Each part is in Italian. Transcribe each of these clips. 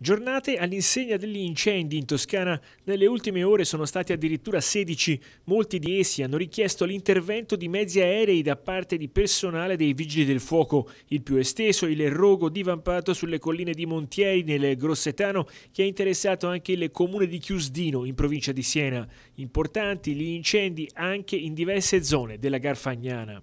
Giornate all'insegna degli incendi in Toscana. Nelle ultime ore sono stati addirittura 16. Molti di essi hanno richiesto l'intervento di mezzi aerei da parte di personale dei Vigili del Fuoco. Il più esteso è il rogo divampato sulle colline di Montieri nel Grossetano che ha interessato anche il comune di Chiusdino in provincia di Siena. Importanti gli incendi anche in diverse zone della Garfagnana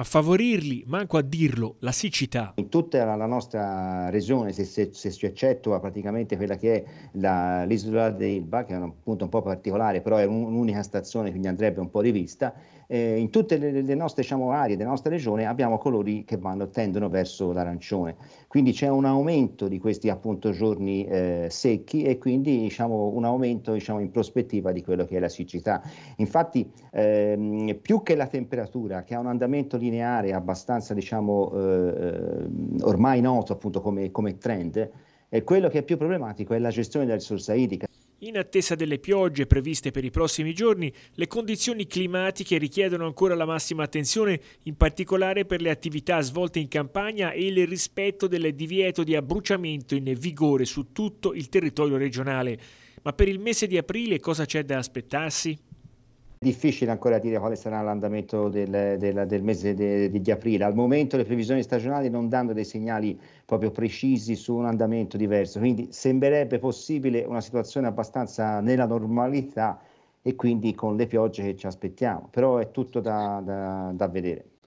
a favorirli, manco a dirlo, la siccità. In tutta la, nostra regione, se, se, se, si eccettua praticamente quella che è la, l'isola di che è un punto un po' particolare, però è un, un'unica stazione, quindi andrebbe un po' rivista, eh, in tutte le, le nostre diciamo, aree della nostra regione abbiamo colori che vanno, tendono verso l'arancione. Quindi c'è un aumento di questi appunto giorni eh, secchi e quindi diciamo, un aumento diciamo, in prospettiva di quello che è la siccità. Infatti ehm, più che la temperatura, che ha un andamento di lineare abbastanza diciamo, eh, eh, ormai noto appunto come, come trend, e quello che è più problematico è la gestione della risorsa idrica. In attesa delle piogge previste per i prossimi giorni, le condizioni climatiche richiedono ancora la massima attenzione, in particolare per le attività svolte in campagna e il rispetto del divieto di abbruciamento in vigore su tutto il territorio regionale. Ma per il mese di aprile cosa c'è da aspettarsi? difficile ancora dire quale sarà l'andamento del, del, del mese de, di aprile. Al momento le previsioni stagionali non danno dei segnali proprio precisi su un andamento diverso, quindi sembrerebbe possibile una situazione abbastanza nella normalità e quindi con le piogge che ci aspettiamo, però è tutto da, da, da vedere.